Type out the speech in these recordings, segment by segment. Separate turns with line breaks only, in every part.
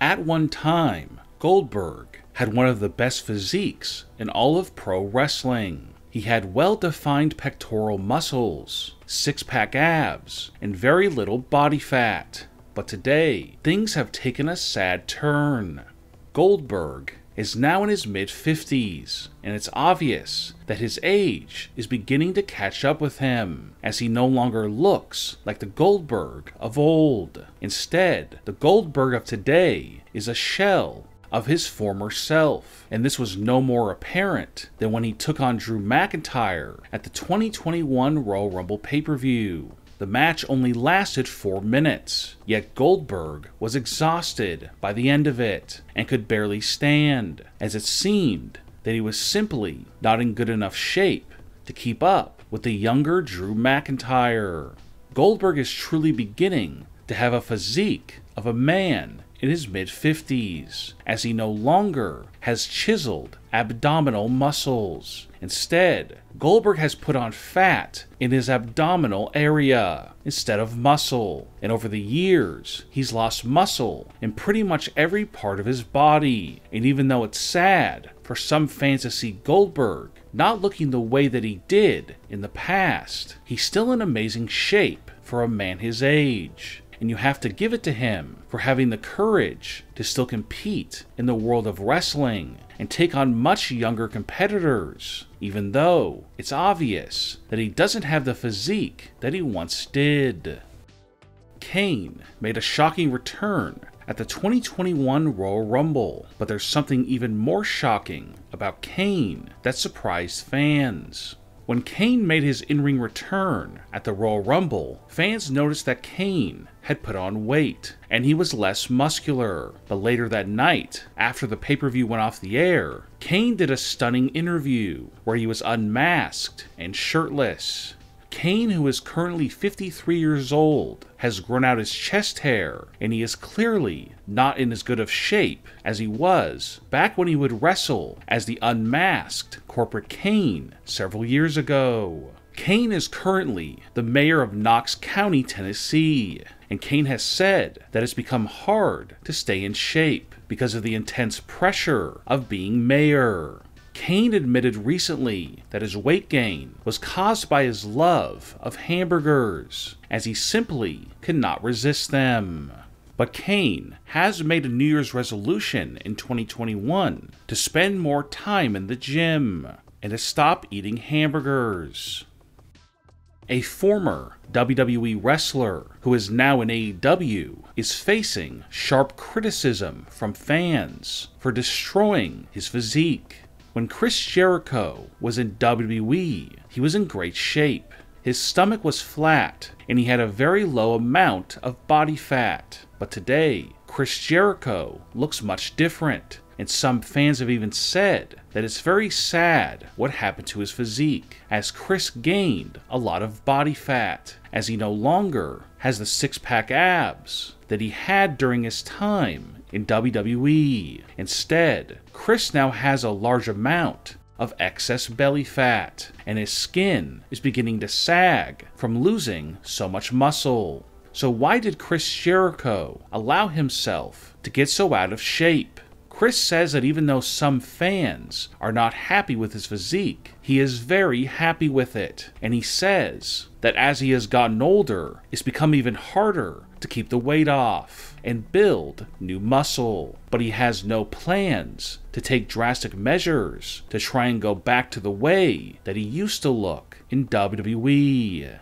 At one time, Goldberg had one of the best physiques in all of pro wrestling. He had well defined pectoral muscles, six pack abs, and very little body fat. But today, things have taken a sad turn. Goldberg is now in his mid 50s, and it's obvious that his age is beginning to catch up with him, as he no longer looks like the Goldberg of old. Instead, the Goldberg of today is a shell of his former self. And this was no more apparent than when he took on Drew McIntyre at the 2021 Royal Rumble pay per view. The match only lasted four minutes, yet Goldberg was exhausted by the end of it and could barely stand, as it seemed that he was simply not in good enough shape to keep up with the younger Drew McIntyre. Goldberg is truly beginning to have a physique of a man in his mid 50s, as he no longer has chiseled abdominal muscles. Instead, Goldberg has put on fat in his abdominal area instead of muscle. And over the years, he's lost muscle in pretty much every part of his body. And even though it's sad for some fans to see Goldberg not looking the way that he did in the past, he's still in amazing shape for a man his age and you have to give it to him for having the courage to still compete in the world of wrestling and take on much younger competitors, even though it's obvious that he doesn't have the physique that he once did. Kane made a shocking return at the 2021 Royal Rumble, but there's something even more shocking about Kane that surprised fans. When Kane made his in ring return at the Royal Rumble, fans noticed that Kane had put on weight and he was less muscular. But later that night, after the pay per view went off the air, Kane did a stunning interview where he was unmasked and shirtless. Kane, who is currently 53 years old, has grown out his chest hair, and he is clearly not in as good of shape as he was back when he would wrestle as the unmasked corporate Kane several years ago. Kane is currently the mayor of Knox County, Tennessee, and Kane has said that it's become hard to stay in shape because of the intense pressure of being mayor. Kane admitted recently that his weight gain was caused by his love of hamburgers, as he simply could not resist them. But Kane has made a New Year's resolution in 2021 to spend more time in the gym and to stop eating hamburgers. A former WWE wrestler who is now in AEW is facing sharp criticism from fans for destroying his physique when Chris Jericho was in WWE, he was in great shape. His stomach was flat, and he had a very low amount of body fat. But today, Chris Jericho looks much different, and some fans have even said that it's very sad what happened to his physique, as Chris gained a lot of body fat, as he no longer has the six pack abs that he had during his time in WWE. Instead, Chris now has a large amount of excess belly fat, and his skin is beginning to sag from losing so much muscle. So, why did Chris Jericho allow himself to get so out of shape? Chris says that even though some fans are not happy with his physique, he is very happy with it. And he says that as he has gotten older, it's become even harder to keep the weight off and build new muscle. But he has no plans to take drastic measures to try and go back to the way that he used to look in WWE.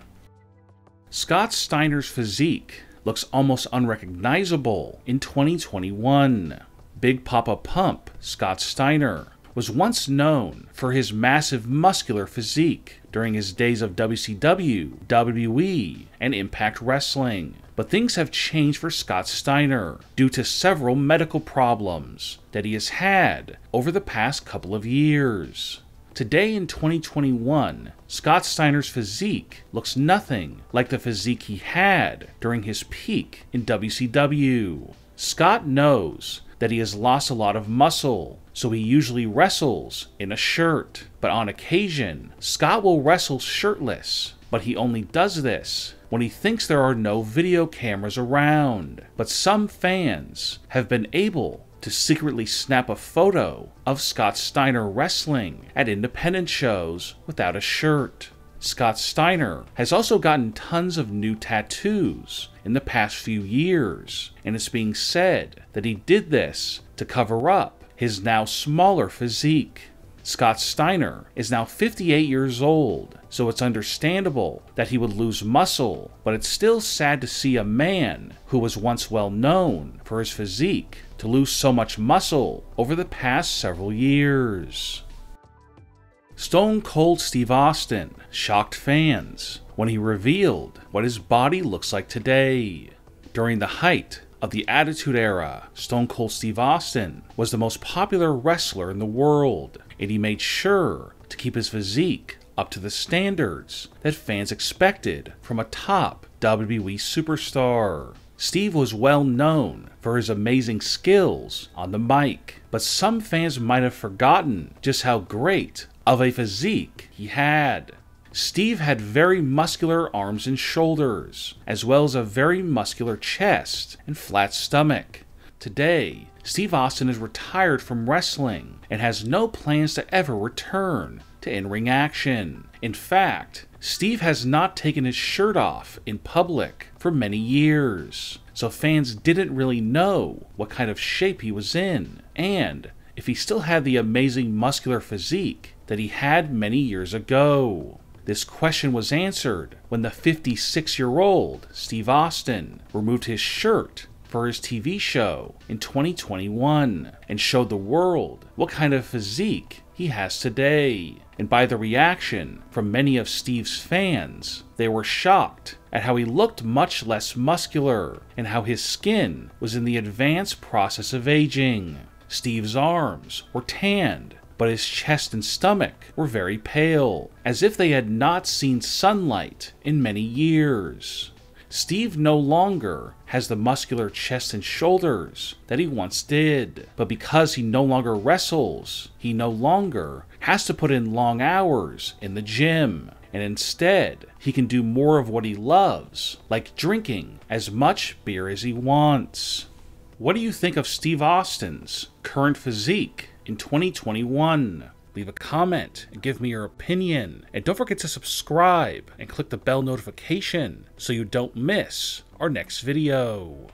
Scott Steiner's physique looks almost unrecognizable in 2021. Big Papa Pump Scott Steiner was once known for his massive muscular physique during his days of WCW, WWE, and Impact Wrestling. But things have changed for Scott Steiner due to several medical problems that he has had over the past couple of years. Today in 2021, Scott Steiner's physique looks nothing like the physique he had during his peak in WCW. Scott knows that he has lost a lot of muscle, so he usually wrestles in a shirt. But on occasion, Scott will wrestle shirtless, but he only does this when he thinks there are no video cameras around. But some fans have been able to secretly snap a photo of Scott Steiner wrestling at independent shows without a shirt. Scott Steiner has also gotten tons of new tattoos in the past few years, and it's being said that he did this to cover up his now smaller physique. Scott Steiner is now 58 years old, so it's understandable that he would lose muscle, but it's still sad to see a man who was once well known for his physique to lose so much muscle over the past several years. Stone Cold Steve Austin shocked fans when he revealed what his body looks like today. During the height of the Attitude Era, Stone Cold Steve Austin was the most popular wrestler in the world, and he made sure to keep his physique up to the standards that fans expected from a top WWE superstar. Steve was well known for his amazing skills on the mic, but some fans might have forgotten just how great of a physique he had. Steve had very muscular arms and shoulders, as well as a very muscular chest and flat stomach. Today, Steve Austin is retired from wrestling and has no plans to ever return to in ring action. In fact, Steve has not taken his shirt off in public for many years, so fans didn't really know what kind of shape he was in and if he still had the amazing muscular physique that he had many years ago. This question was answered when the 56 year old Steve Austin removed his shirt for his TV show in 2021 and showed the world what kind of physique he has today. And by the reaction from many of Steve's fans, they were shocked at how he looked much less muscular and how his skin was in the advanced process of aging. Steve's arms were tanned but his chest and stomach were very pale, as if they had not seen sunlight in many years. Steve no longer has the muscular chest and shoulders that he once did, but because he no longer wrestles, he no longer has to put in long hours in the gym. And instead, he can do more of what he loves, like drinking as much beer as he wants. What do you think of Steve Austin's current physique in 2021. Leave a comment and give me your opinion. And don't forget to subscribe and click the bell notification so you don't miss our next video.